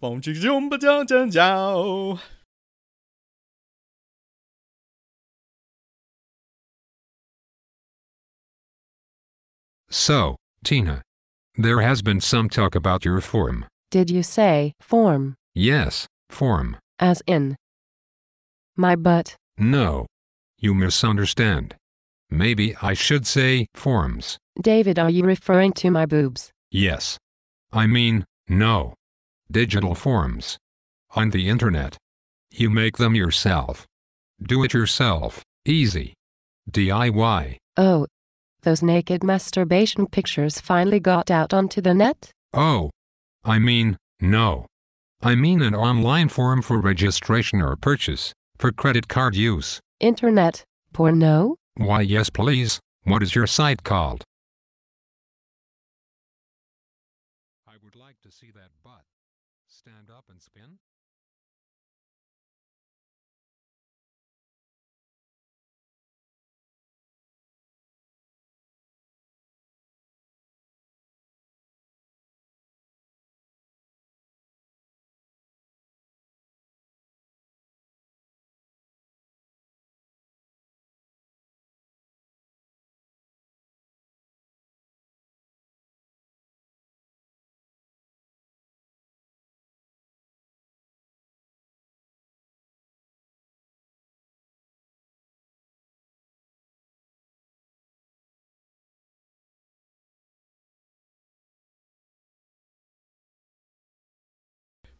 Won't you jump down down? So, Tina, there has been some talk about your form. Did you say form? Yes, form. As in my butt? No. You misunderstand. Maybe I should say forms. David, are you referring to my boobs? Yes. I mean, no digital forms. On the internet. You make them yourself. Do it yourself, easy. DIY. Oh. Those naked masturbation pictures finally got out onto the net? Oh. I mean, no. I mean an online form for registration or purchase, for credit card use. Internet, porno? Why yes please, what is your site called? I would like to see that butt stand up and spin?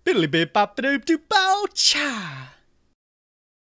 Diddly bit bop doop doop bow cha.